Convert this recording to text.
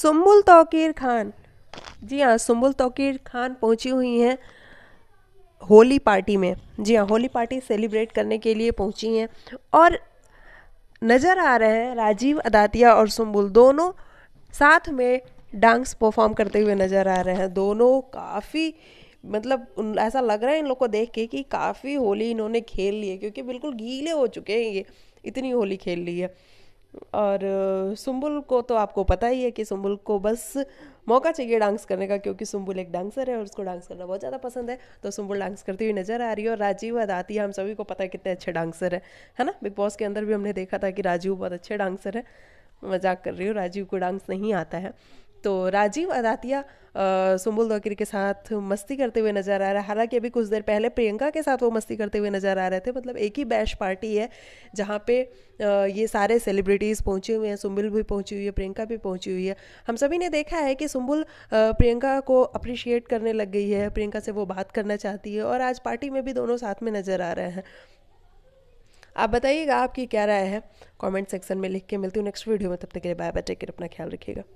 सुम्बुल तोकीर खान जी हाँ सुम्बुल तोकीर खान पहुंची हुई हैं होली पार्टी में जी हाँ होली पार्टी सेलिब्रेट करने के लिए पहुंची हैं और नज़र आ रहे हैं राजीव अदातिया और सुम्बुल दोनों साथ में डांस परफॉर्म करते हुए नज़र आ रहे हैं दोनों काफ़ी मतलब ऐसा लग रहा है इन लोग को देख के कि काफ़ी होली इन्होंने खेल ली है क्योंकि बिल्कुल गीले हो चुके हैं ये इतनी होली खेल ली है और सुम्बुल को तो आपको पता ही है कि सुम्बुल को बस मौका चाहिए डांस करने का क्योंकि सुम्बुल एक डांसर है और उसको डांस करना बहुत ज़्यादा पसंद है तो सुम्बुल डांस करती हुई नजर आ रही है और राजीव अदाती हम सभी को पता है कितने अच्छे डांसर है है ना बिग बॉस के अंदर भी हमने देखा था कि राजीव बहुत अच्छे डांसर है मजाक कर रही हूँ राजीव को डांस नहीं आता है तो राजीव अदातिया सुम्बुल दौकीर के साथ मस्ती करते हुए नजर आ रहा है हालांकि अभी कुछ देर पहले प्रियंका के साथ वो मस्ती करते हुए नजर आ रहे थे मतलब एक ही बैश पार्टी है जहाँ पे आ, ये सारे सेलिब्रिटीज़ पहुंचे हुए हैं सुम्बुल भी पहुँची हुई है प्रियंका भी पहुँची हुई है हम सभी ने देखा है कि सुम्बुल प्रियंका को अप्रिशिएट करने लग गई है प्रियंका से वो बात करना चाहती है और आज पार्टी में भी दोनों साथ में नज़र आ रहे हैं आप बताइएगा आपकी क्या राय है कमेंट सेक्शन में लिख के मिलती हूँ नेक्स्ट वीडियो में तब तक के लिए बाय बाय टेक अपना ख्याल रखिएगा